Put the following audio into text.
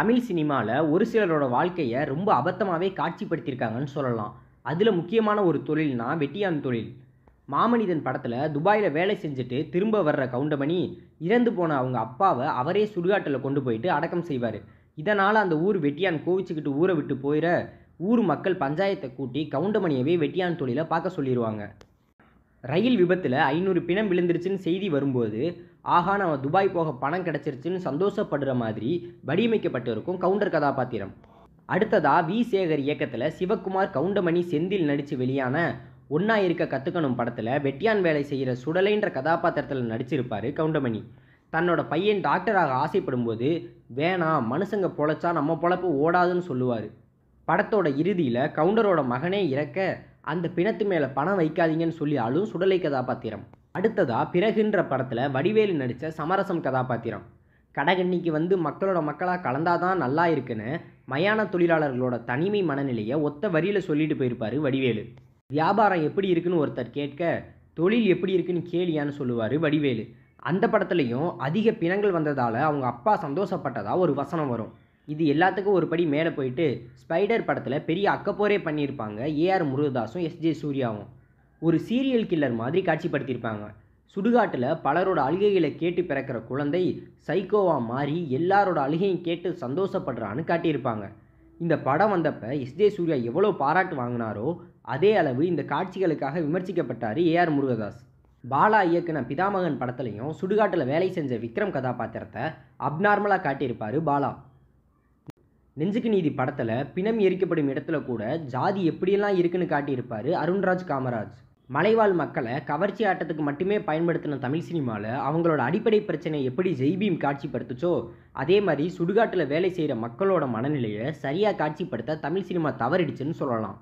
தமிழ் சினிமாவில் ஒரு சிலரோட வாழ்க்கையை ரொம்ப அபத்தமாகவே காட்சிப்படுத்தியிருக்காங்கன்னு சொல்லலாம் அதில் முக்கியமான ஒரு தொழில்னா வெட்டியான் தொழில் மாமனிதன் படத்தில் துபாயில் வேலை செஞ்சுட்டு திரும்ப வர்ற கவுண்டமணி இறந்து போன அவங்க அப்பாவை அவரே சுடுகாட்டில் கொண்டு போயிட்டு அடக்கம் செய்வார் இதனால் அந்த ஊர் வெட்டியான் கோவிச்சுக்கிட்டு ஊரை விட்டு போயிட ஊர் மக்கள் பஞ்சாயத்தை கூட்டி கவுண்டமணியவே வெட்டியான் தொழிலை பார்க்க சொல்லிடுவாங்க ரயில் விபத்தில் ஐநூறு பிணம் விழுந்துருச்சுன்னு செய்தி வரும்போது ஆகா நம்ம துபாய் போக பணம் கிடச்சிருச்சுன்னு சந்தோஷப்படுற மாதிரி வடிவமைக்கப்பட்டிருக்கும் கவுண்டர் கதாபாத்திரம் அடுத்ததா வி சேகர் இயக்கத்தில் சிவகுமார் கவுண்டமணி செந்தில் நடித்து வெளியான ஒன்னா இருக்க கற்றுக்கணும் படத்தில் வெட்டியான் வேலை செய்கிற சுடலைன்ற கதாபாத்திரத்தில் நடிச்சிருப்பார் கவுண்டமணி தன்னோட பையன் டாக்டராக ஆசைப்படும் போது வேணாம் மனுஷங்க பொழைச்சா நம்ம பொழப்பு ஓடாதுன்னு சொல்லுவார் படத்தோட இறுதியில் கவுண்டரோட மகனே இறக்க அந்த பிணத்து மேலே பணம் வைக்காதீங்கன்னு சொல்லி அழும் சுடலை கதாபாத்திரம் அடுத்ததாக பிறகுன்ற படத்தில் வடிவேலு நடித்த சமரசம் கதாபாத்திரம் கடகண்ணிக்கு வந்து மக்களோட மக்களாக கலந்தாதான் நல்லா இருக்குன்னு மயான தொழிலாளர்களோட தனிமை மனநிலையை ஒத்த வரியில் சொல்லிட்டு போயிருப்பார் வடிவேலு வியாபாரம் எப்படி இருக்குன்னு ஒருத்தர் கேட்க தொழில் எப்படி இருக்குன்னு கேளியான்னு சொல்லுவார் வடிவேலு அந்த படத்துலையும் அதிக பிணங்கள் வந்ததால் அவங்க அப்பா சந்தோஷப்பட்டதாக ஒரு வசனம் வரும் இது எல்லாத்துக்கும் ஒரு படி மேலே போயிட்டு ஸ்பைடர் படத்தில் பெரிய அக்கப்போரே பண்ணியிருப்பாங்க ஏஆர் முருகதாஸும் எஸ்ஜே சூர்யாவும் ஒரு சீரியல் கில்லர் மாதிரி காட்சிப்படுத்தியிருப்பாங்க சுடுகாட்டில் பலரோட அழுகைகளை கேட்டு பிறக்கிற குழந்தை சைக்கோவாக மாறி எல்லாரோட அழுகையும் கேட்டு சந்தோஷப்படுறான்னு காட்டியிருப்பாங்க இந்த படம் வந்தப்ப எஸ்ஜே சூர்யா எவ்வளோ பாராட்டு வாங்கினாரோ அதே அளவு இந்த காட்சிகளுக்காக விமர்சிக்கப்பட்டார் ஏஆர் முருகதாஸ் பாலா இயக்குன பிதாமகன் படத்துலையும் சுடுகாட்டில் வேலை செஞ்ச விக்ரம் கதாபாத்திரத்தை அப்நார்மலாக காட்டியிருப்பார் பாலா நெஞ்சுக்கு நீதி படத்தில் பிணம் எரிக்கப்படும் இடத்துல கூட ஜாதி எப்படியெல்லாம் இருக்குன்னு காட்டியிருப்பார் அருண்ராஜ் காமராஜ் மலைவாழ் மக்களை கவர்ச்சி ஆட்டத்துக்கு மட்டுமே பயன்படுத்தின தமிழ் சினிமாவில் அவங்களோட அடிப்படை பிரச்சனை எப்படி ஜெய்பீம் காட்சிப்படுத்துச்சோ அதே மாதிரி சுடுகாட்டில் வேலை செய்கிற மக்களோட மனநிலையை சரியாக காட்சிப்படுத்த தமிழ் சினிமா தவறிடுச்சுன்னு சொல்லலாம்